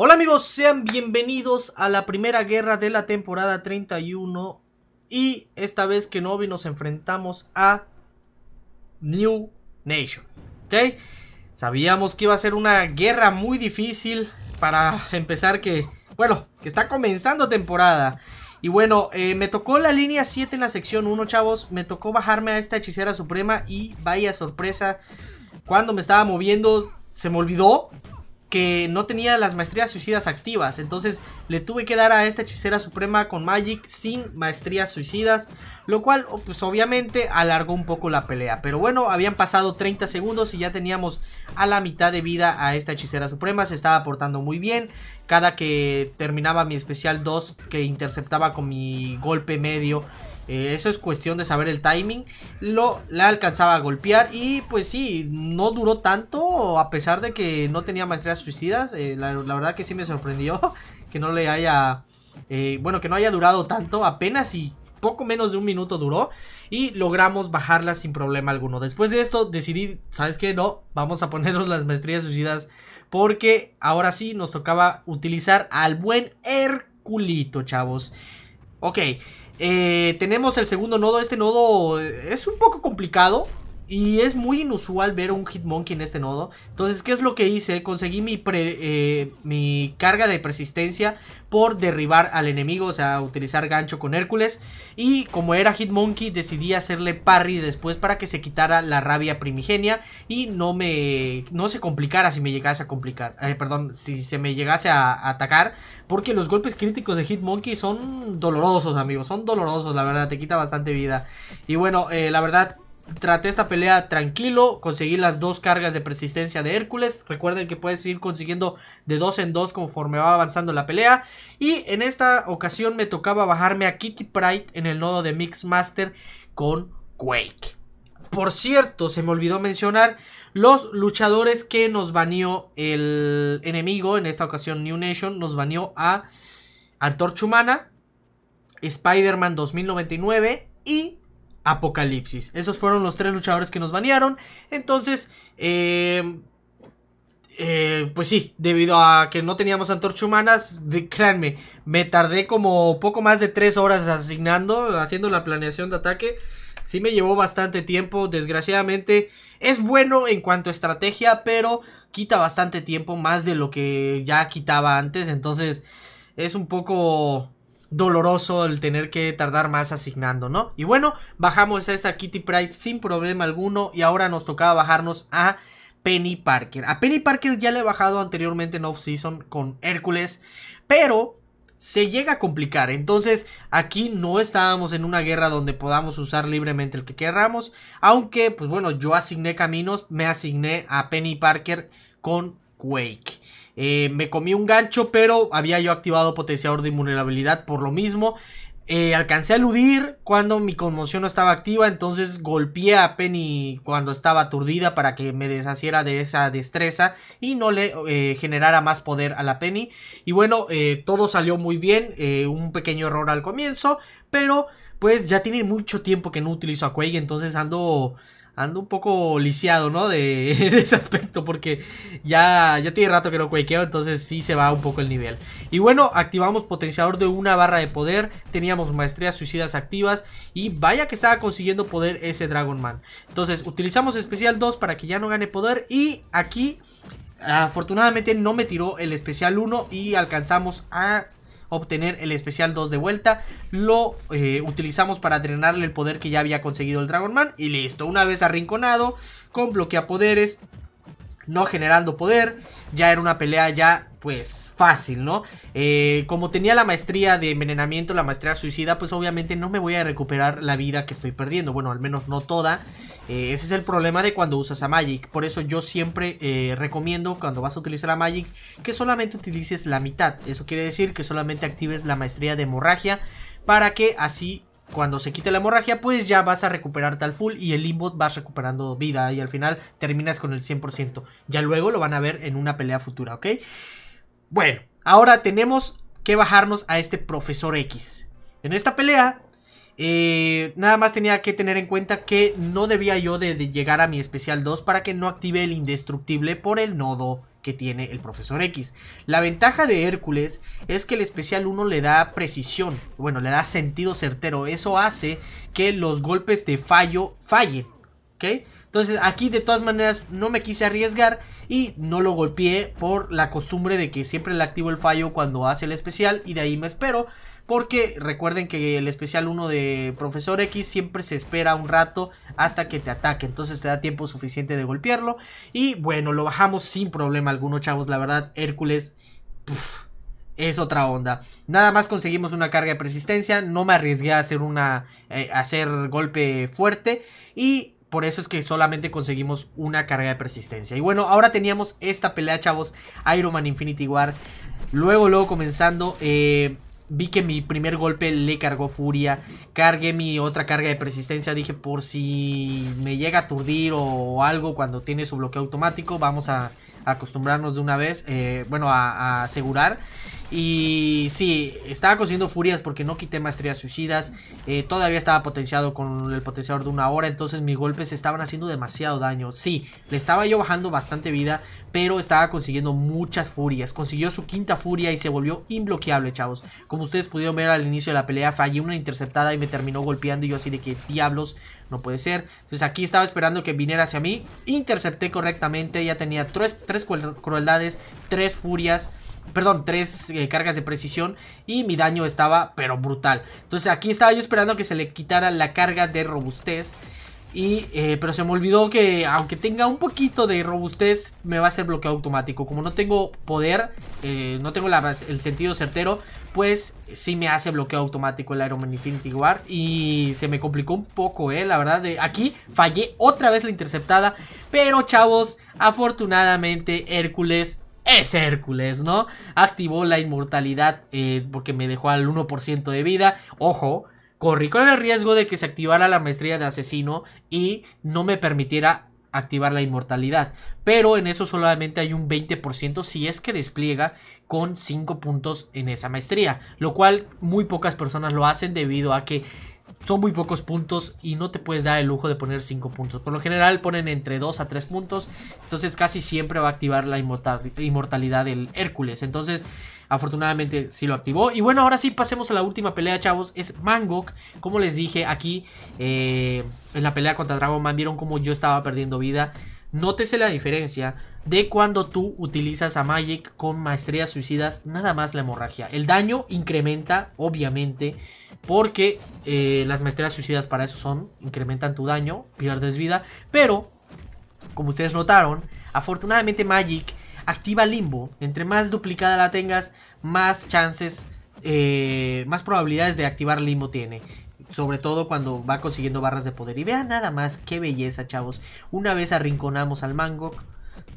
Hola amigos, sean bienvenidos a la primera guerra de la temporada 31 y esta vez que Novi nos enfrentamos a New Nation, ¿ok? Sabíamos que iba a ser una guerra muy difícil para empezar que, bueno, que está comenzando temporada. Y bueno, eh, me tocó la línea 7 en la sección 1, chavos. Me tocó bajarme a esta hechicera suprema y vaya sorpresa. Cuando me estaba moviendo, se me olvidó que no tenía las maestrías suicidas activas. Entonces le tuve que dar a esta hechicera suprema con Magic sin maestrías suicidas. Lo cual, oh, pues obviamente, alargó un poco la pelea. Pero bueno, habían pasado 30 segundos y ya teníamos a la mitad de vida a esta hechicera suprema. Se estaba portando muy bien. Cada que terminaba mi especial 2 que interceptaba con mi golpe medio eh, eso es cuestión de saber el timing. Lo, la alcanzaba a golpear y pues sí, no duró tanto a pesar de que no tenía maestrías suicidas. Eh, la, verdad que sí me sorprendió que no le haya... Eh, bueno, que no haya durado tanto, apenas y poco menos de un minuto duró y logramos bajarla sin problema alguno. Después de esto decidí, ¿sabes qué? No, vamos a ponernos las maestrías suicidas porque ahora sí nos tocaba utilizar al buen Herculito, chavos. Ok, eh, tenemos el segundo nodo. Este nodo es un poco complicado. Y es muy inusual ver un Hitmonkey en este nodo. Entonces, ¿qué es lo que hice? Conseguí mi, eh, mi carga de persistencia por derribar al enemigo, o sea, utilizar gancho con Hércules. Y como era Hitmonkey, decidí hacerle parry después para que se quitara la rabia primigenia y no me no se complicara si me llegase a complicar. Eh, perdón, si se me llegase a, atacar. Porque los golpes críticos de Hitmonkey son dolorosos, amigos. Son dolorosos, la verdad. Te quita bastante vida. Y bueno, eh, la verdad traté esta pelea tranquilo, conseguí las dos cargas de persistencia de Hércules. Recuerden que puedes ir consiguiendo de dos en dos conforme va avanzando la pelea. Y en esta ocasión me tocaba bajarme a Kitty Pride en el nodo de Mixmaster con Quake. Por cierto, se me olvidó mencionar los luchadores que nos banió el enemigo, en esta ocasión New Nation, nos baneó a Antorchumana. Humana, Spider-Man 2099 y Apocalipsis. Esos fueron los tres luchadores que nos banearon. Entonces, eh, eh, pues sí, debido a que no teníamos antorcha humanas, créanme, me tardé como poco más de tres horas asignando, haciendo la planeación de ataque. Sí me llevó bastante tiempo, desgraciadamente. Es bueno en cuanto a estrategia, pero quita bastante tiempo, más de lo que ya quitaba antes. Entonces, es un poco doloroso el tener que tardar más asignando, ¿no? Y bueno, bajamos a esta Kitty Pride sin problema alguno y ahora nos tocaba bajarnos a Penny Parker. A Penny Parker ya le he bajado anteriormente en off-season con Hércules, pero se llega a complicar. Entonces, aquí no estábamos en una guerra donde podamos usar libremente el que queramos, aunque, pues bueno, yo asigné caminos, me asigné a Penny Parker con Quake. Eh, me comí un gancho, pero había yo activado potenciador de invulnerabilidad por lo mismo. Eh, alcancé a eludir cuando mi conmoción no estaba activa, entonces golpeé a Penny cuando estaba aturdida para que me deshaciera de esa destreza y no le eh, generara más poder a la Penny. Y bueno, todo salió muy bien, un pequeño error al comienzo, pero pues ya tiene mucho tiempo que no utilizo a Quake, entonces ando ando un poco lisiado, ¿no? De, ese aspecto, porque ya, ya tiene rato que no cuequeo, entonces sí se va un poco el nivel. Y bueno, activamos potenciador de una barra de poder, teníamos maestrías suicidas activas, y vaya que estaba consiguiendo poder ese Dragon Man. Entonces, utilizamos especial 2 para que ya no gane poder, y aquí... Afortunadamente no me tiró el especial 1 y alcanzamos a obtener el especial 2 de vuelta. Lo eh, utilizamos para drenarle el poder que ya había conseguido el Dragon Man. Y listo, una vez arrinconado, con bloquea poderes, no generando poder. Ya era una pelea ya, pues, fácil, ¿no? Eh, como tenía la maestría de envenenamiento, la maestría suicida, pues obviamente no me voy a recuperar la vida que estoy perdiendo. Bueno, al menos no toda. Eh, ese es el problema de cuando usas a Magic. Por eso yo siempre eh, recomiendo cuando vas a utilizar a Magic que solamente utilices la mitad. Eso quiere decir que solamente actives la maestría de hemorragia para que así cuando se quite la hemorragia, pues ya vas a recuperarte al full y el Inbot vas recuperando vida y al final terminas con el 100%. Ya luego lo van a ver en una pelea futura, ¿ok? Bueno, ahora tenemos que bajarnos a este Profesor X. En esta pelea, eh, nada más tenía que tener en cuenta que no debía yo de, de llegar a mi especial 2 para que no active el indestructible por el nodo tiene el profesor X. La ventaja de Hércules es que el especial 1 le da precisión, bueno, le da sentido certero. Eso hace que los golpes de fallo fallen, ¿ok? Entonces aquí de todas maneras no me quise arriesgar y no lo golpeé por la costumbre de que siempre le activo el fallo cuando hace el especial y de ahí me espero. Porque recuerden que el especial 1 de Profesor X siempre se espera un rato hasta que te ataque. Entonces te da tiempo suficiente de golpearlo. Y bueno, lo bajamos sin problema alguno, chavos. La verdad, Hércules... es otra onda. Nada más conseguimos una carga de persistencia. No me arriesgué a hacer una. Eh, hacer golpe fuerte. Y por eso es que solamente conseguimos una carga de persistencia. Y bueno, ahora teníamos esta pelea, chavos. Iron Man Infinity War. Luego, luego comenzando. Eh, vi que mi primer golpe le cargó furia. Cargué mi otra carga de persistencia. Dije, por si me llega a aturdir o algo cuando tiene su bloqueo automático, vamos a acostumbrarnos de una vez, eh, bueno, a, asegurar. Y sí, estaba consiguiendo furias porque no quité maestrías suicidas. Eh, todavía estaba potenciado con el potenciador de una hora. Entonces mis golpes estaban haciendo demasiado daño. Sí, le estaba yo bajando bastante vida. Pero estaba consiguiendo muchas furias. Consiguió su quinta furia y se volvió imbloqueable chavos. Como ustedes pudieron ver al inicio de la pelea, fallé una interceptada y me terminó golpeando. Y yo así de que diablos, no puede ser. Entonces aquí estaba esperando que viniera hacia mí. Intercepté correctamente. Ya tenía tres crueldades, tres furias, perdón, tres eh, cargas de precisión y mi daño estaba pero brutal. Entonces aquí estaba yo esperando que se le quitara la carga de robustez y, eh, pero se me olvidó que aunque tenga un poquito de robustez, me va a hacer bloqueo automático. Como no tengo poder, eh, no tengo el sentido certero, pues sí me hace bloqueo automático el Iron Man Infinity Guard. Y se me complicó un poco, eh, la verdad. De, aquí fallé otra vez la interceptada. Pero chavos, afortunadamente Hércules es Hércules, ¿no? Activó la inmortalidad eh, porque me dejó al 1% de vida. Ojo, corrí con el riesgo de que se activara la maestría de asesino y no me permitiera activar la inmortalidad. Pero en eso solamente hay un 20% si es que despliega con 5 puntos en esa maestría. Lo cual muy pocas personas lo hacen debido a que son muy pocos puntos y no te puedes dar el lujo de poner 5 puntos. Por lo general ponen entre 2 a 3 puntos. Entonces casi siempre va a activar la inmortalidad del Hércules. Entonces afortunadamente sí lo activó. Y bueno, ahora sí pasemos a la última pelea, chavos. Es Mangok. Como les dije aquí eh, en la pelea contra Dragon Man, vieron cómo yo estaba perdiendo vida. Nótese la diferencia de cuando tú utilizas a Magic con maestrías suicidas, nada más la hemorragia. El daño incrementa, obviamente, porque eh, las maestrías suicidas para eso son, incrementan tu daño, pierdes vida, pero, como ustedes notaron, afortunadamente Magic activa limbo. Entre más duplicada la tengas, más chances, eh, más probabilidades de activar limbo tiene. Sobre todo cuando va consiguiendo barras de poder. Y vean nada más, qué belleza, chavos. Una vez arrinconamos al mango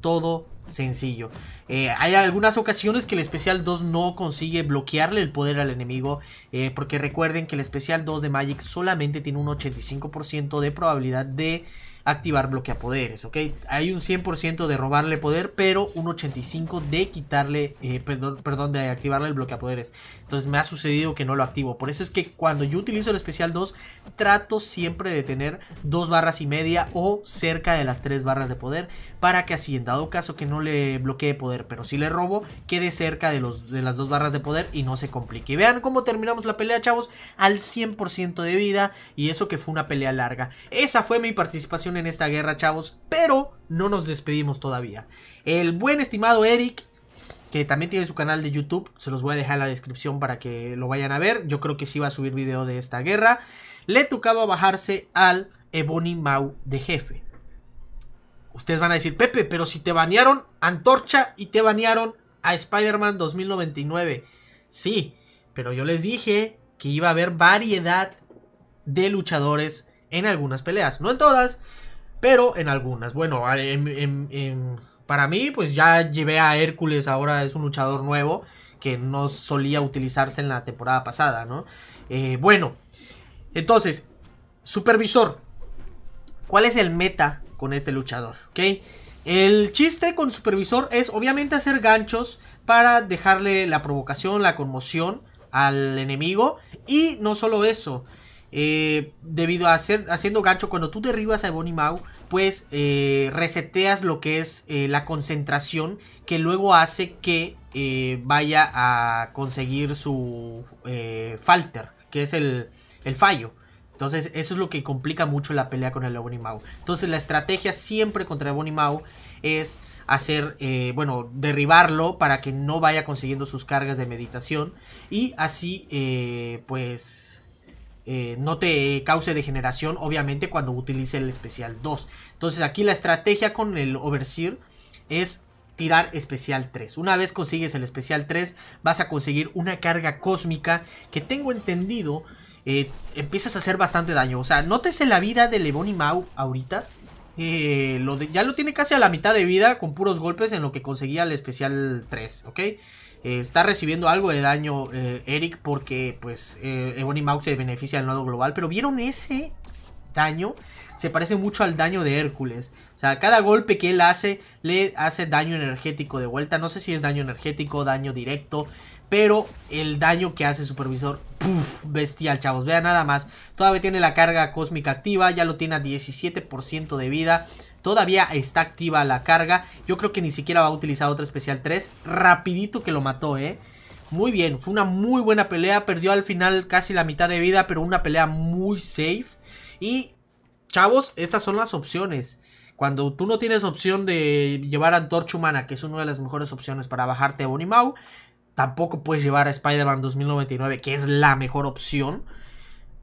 todo sencillo. Eh, hay algunas ocasiones que el especial 2 no consigue bloquearle el poder al enemigo, eh, porque recuerden que el especial 2 de Magic solamente tiene un 85% de probabilidad de activar a poderes, ¿ok? Hay un 100% de robarle poder, pero un 85% de quitarle, eh, perdón, perdón, de activarle el bloquea poderes. Entonces me ha sucedido que no lo activo. Por eso es que cuando yo utilizo el especial 2, trato siempre de tener dos barras y media o cerca de las tres barras de poder para que así, en dado caso que no le bloquee poder, pero si le robo, quede cerca de, los, de las dos barras de poder y no se complique. Y vean cómo terminamos la pelea, chavos, al 100% de vida y eso que fue una pelea larga. Esa fue mi participación en esta guerra, chavos, pero no nos despedimos todavía. El buen estimado Eric, que también tiene su canal de YouTube, se los voy a dejar en la descripción para que lo vayan a ver. Yo creo que sí va a subir video de esta guerra. Le tocaba bajarse al Ebony Mau de jefe. Ustedes van a decir, Pepe, pero si te banearon Antorcha y te banearon a Spider-Man 2099. Sí, pero yo les dije que iba a haber variedad de luchadores en algunas peleas. No en todas, pero en algunas. Bueno, para mí, pues ya llevé a Hércules, ahora es un luchador nuevo que no solía utilizarse en la temporada pasada, ¿no? Eh, bueno, entonces, supervisor, ¿cuál es el meta con este luchador? El chiste con supervisor es obviamente hacer ganchos para dejarle la provocación, la conmoción al enemigo. Y no solo eso, eh, debido a hacer, haciendo gancho, cuando tú derribas a Ebony Mao pues eh, reseteas lo que es eh, la concentración que luego hace que vaya a conseguir su falter, que es el, fallo. Entonces eso es lo que complica mucho la pelea con el Ebony Mao Entonces la estrategia siempre contra Ebony Mao es hacer, bueno, derribarlo para que no vaya consiguiendo sus cargas de meditación y así, pues, eh, no te cause degeneración, obviamente, cuando utilice el especial 2. Entonces aquí la estrategia con el Overseer es tirar especial 3. Una vez consigues el especial 3, vas a conseguir una carga cósmica que tengo entendido... Eh, empiezas a hacer bastante daño. O sea, nótese la vida de Levon y Mau ahorita. Eh, lo ya lo tiene casi a la mitad de vida con puros golpes en lo que conseguía el especial 3, ¿ok? Eh, está recibiendo algo de daño eh, Eric porque pues eh, Ebony Maw se beneficia del nodo global. Pero vieron ese daño. Se parece mucho al daño de Hércules. O sea, cada golpe que él hace le hace daño energético de vuelta. No sé si es daño energético, daño directo. Pero el daño que hace Supervisor, puf bestial, chavos. Vean nada más. Todavía tiene la carga cósmica activa. Ya lo tiene a 17% de vida. Todavía está activa la carga. Yo creo que ni siquiera va a utilizar otra especial 3. Rapidito que lo mató, ¿eh? Muy bien, fue una muy buena pelea. Perdió al final casi la mitad de vida, pero una pelea muy safe. Y, chavos, estas son las opciones. Cuando tú no tienes opción de llevar a Torch Humana, que es una de las mejores opciones para bajarte a Mau. tampoco puedes llevar a Spider-Man 2099, que es la mejor opción.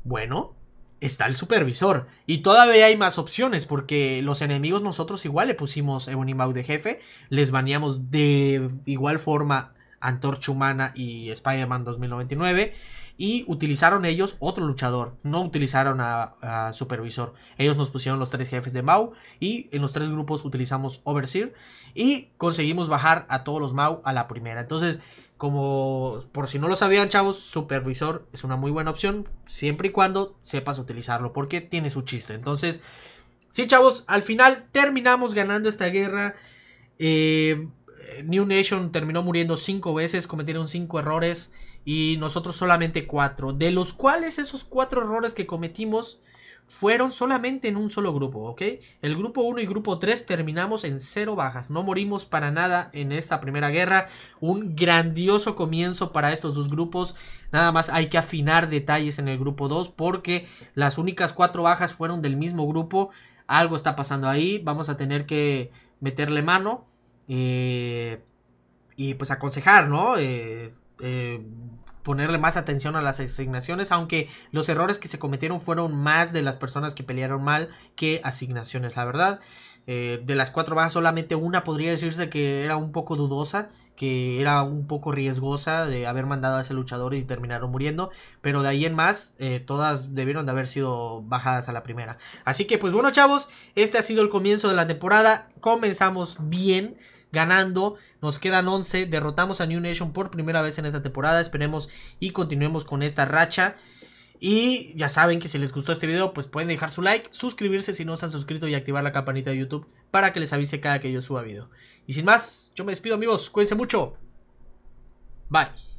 Bueno, está el supervisor. Y todavía hay más opciones, porque los enemigos nosotros igual le pusimos Mau de jefe, les baneamos de igual forma Antorcha Humana y Spider-Man 2099. Y utilizaron ellos otro luchador, no utilizaron a, a, Supervisor. Ellos nos pusieron los tres jefes de Mau y en los tres grupos utilizamos Overseer y conseguimos bajar a todos los Mau a la primera. Entonces, como por si no lo sabían, chavos, supervisor es una muy buena opción, siempre y cuando sepas utilizarlo, porque tiene su chiste. Entonces, sí, chavos, al final terminamos ganando esta guerra. Eh, New Nation terminó muriendo cinco veces, cometieron cinco errores y nosotros solamente cuatro, de los cuales esos cuatro errores que cometimos fueron solamente en un solo grupo, ¿ok? El grupo 1 y grupo 3 terminamos en cero bajas, no morimos para nada en esta primera guerra, un grandioso comienzo para estos dos grupos, nada más hay que afinar detalles en el grupo 2 porque las únicas cuatro bajas fueron del mismo grupo, algo está pasando ahí, vamos a tener que meterle mano eh, y pues aconsejar, ¿no? eh, eh ponerle más atención a las asignaciones, aunque los errores que se cometieron fueron más de las personas que pelearon mal que asignaciones, la verdad. Eh, de las cuatro bajas, solamente una podría decirse que era un poco dudosa, que era un poco riesgosa de haber mandado a ese luchador y terminaron muriendo. Pero de ahí en más, eh, todas debieron de haber sido bajadas a la primera. Así que, pues bueno, chavos, este ha sido el comienzo de la temporada. Comenzamos bien ganando. Nos quedan 11. Derrotamos a New Nation por primera vez en esta temporada. Esperemos y continuemos con esta racha. Y ya saben que si les gustó este video, pues pueden dejar su like, suscribirse si no se han suscrito y activar la campanita de YouTube para que les avise cada que yo suba video. Y sin más, yo me despido amigos, cuídense mucho. Bye.